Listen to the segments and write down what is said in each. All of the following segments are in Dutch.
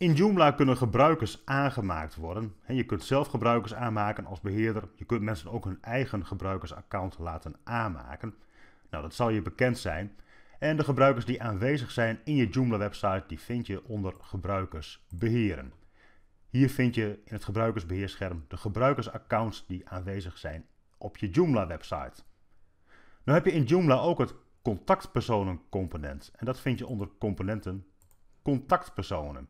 In Joomla kunnen gebruikers aangemaakt worden. Je kunt zelf gebruikers aanmaken als beheerder. Je kunt mensen ook hun eigen gebruikersaccount laten aanmaken. Nou, dat zal je bekend zijn. En de gebruikers die aanwezig zijn in je Joomla-website, die vind je onder gebruikers beheren. Hier vind je in het gebruikersbeheerscherm de gebruikersaccounts die aanwezig zijn op je Joomla-website. Nu heb je in Joomla ook het contactpersonencomponent en dat vind je onder componenten contactpersonen.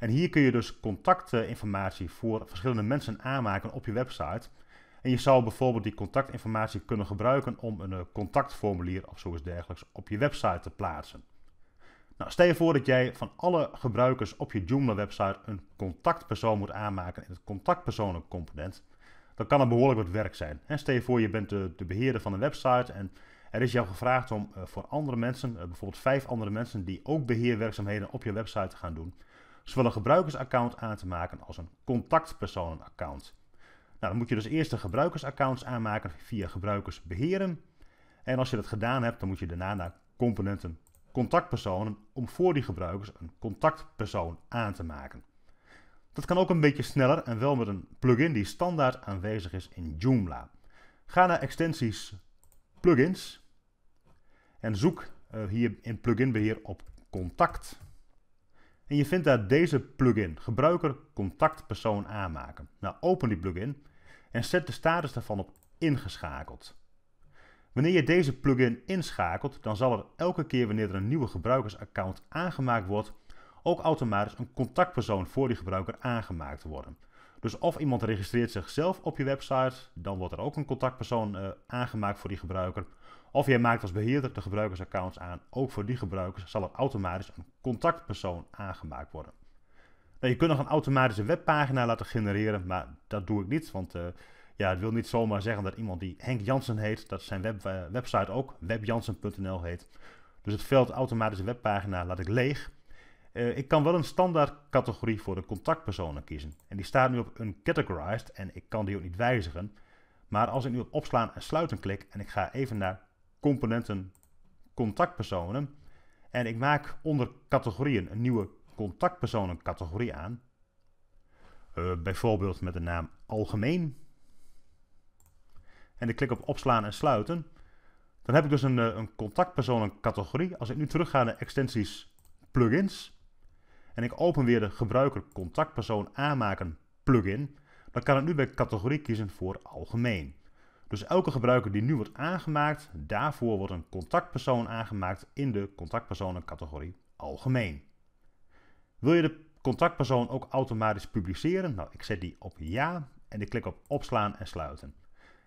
En hier kun je dus contactinformatie voor verschillende mensen aanmaken op je website. En je zou bijvoorbeeld die contactinformatie kunnen gebruiken om een eh, contactformulier of zoiets dergelijks op je website te plaatsen. Nou, stel je voor dat jij van alle gebruikers op je Joomla-website een contactpersoon moet aanmaken in het contactpersonencomponent. Dan kan het behoorlijk wat werk zijn. stel je voor, je bent de, de beheerder van een website en er is jou gevraagd om eh, voor andere mensen, eh, bijvoorbeeld vijf andere mensen die ook beheerwerkzaamheden op je website gaan doen zowel een gebruikersaccount aan te maken als een contactpersonenaccount. Nou, dan moet je dus eerst de gebruikersaccounts aanmaken via gebruikersbeheren. En als je dat gedaan hebt, dan moet je daarna naar componenten contactpersonen om voor die gebruikers een contactpersoon aan te maken. Dat kan ook een beetje sneller en wel met een plugin die standaard aanwezig is in Joomla. Ga naar extensies plugins en zoek eh, hier in pluginbeheer op contact. En je vindt daar deze plugin, gebruiker contactpersoon aanmaken. Nou, open die plugin en zet de status daarvan op ingeschakeld. Wanneer je deze plugin inschakelt, dan zal er elke keer wanneer er een nieuwe gebruikersaccount aangemaakt wordt, ook automatisch een contactpersoon voor die gebruiker aangemaakt worden. Dus of iemand registreert zichzelf op je website, dan wordt er ook een contactpersoon eh, aangemaakt voor die gebruiker. Of jij maakt als beheerder de gebruikersaccounts aan, ook voor die gebruikers zal er automatisch een contactpersoon aangemaakt worden. Nou, je kunt nog een automatische webpagina laten genereren, maar dat doe ik niet, want eh, ja, het wil niet zomaar zeggen dat iemand die Henk Jansen heet, dat zijn web, eh, website ook webjansen.nl heet. Dus het veld automatische webpagina laat ik leeg. Eh, ik kan wel een standaard categorie voor de contactpersonen kiezen. En die staat nu op uncategorized en ik kan die ook niet wijzigen. Maar als ik nu op opslaan en sluiten klik en ik ga even naar componenten contactpersonen. En ik maak onder categorieën een nieuwe contactpersonen categorie aan. Eh, bijvoorbeeld met de naam algemeen. En ik klik op opslaan en sluiten. Dan heb ik dus een, eh, een contactpersonen categorie. Als ik nu terug ga naar extensies plugins en ik open weer de gebruiker contactpersoon aanmaken plugin, dan kan ik nu bij categorie kiezen voor algemeen. Dus elke gebruiker die nu wordt aangemaakt, daarvoor wordt een contactpersoon aangemaakt in de contactpersonencategorie algemeen. Wil je de contactpersoon ook automatisch publiceren? Nou, ik zet die op ja en ik klik op opslaan en sluiten.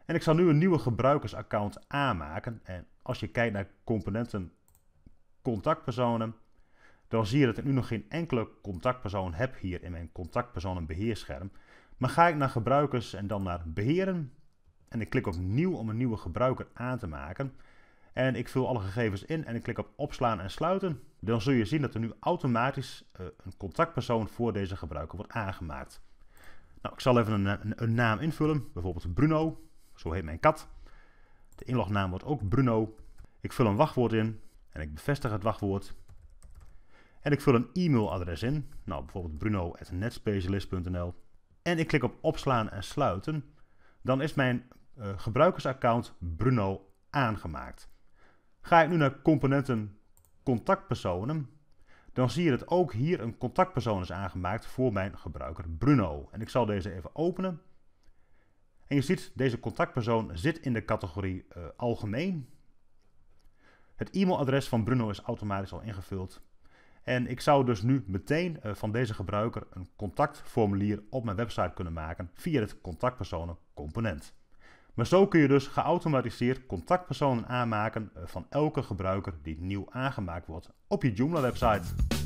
En ik zal nu een nieuwe gebruikersaccount aanmaken. En als je kijkt naar componenten contactpersonen, dan zie je dat ik nu nog geen enkele contactpersoon heb hier in mijn beheerscherm, Maar ga ik naar gebruikers en dan naar beheren en ik klik op nieuw om een nieuwe gebruiker aan te maken. En ik vul alle gegevens in en ik klik op opslaan en sluiten. Dan zul je zien dat er nu automatisch eh, een contactpersoon voor deze gebruiker wordt aangemaakt. Nou, ik zal even een, een naam invullen, bijvoorbeeld Bruno, zo heet mijn kat. De inlognaam wordt ook Bruno. Ik vul een wachtwoord in en ik bevestig het wachtwoord. En ik vul een e-mailadres in, nou bijvoorbeeld bruno.netspecialist.nl. En ik klik op opslaan en sluiten. Dan is mijn eh, gebruikersaccount Bruno aangemaakt. Ga ik nu naar componenten contactpersonen, dan zie je dat ook hier een contactpersoon is aangemaakt voor mijn gebruiker Bruno. En ik zal deze even openen. En je ziet, deze contactpersoon zit in de categorie eh, algemeen. Het e-mailadres van Bruno is automatisch al ingevuld. En ik zou dus nu meteen eh, van deze gebruiker een contactformulier op mijn website kunnen maken via het contactpersonen component. Maar zo kun je dus geautomatiseerd contactpersonen aanmaken eh, van elke gebruiker die nieuw aangemaakt wordt op je Joomla website.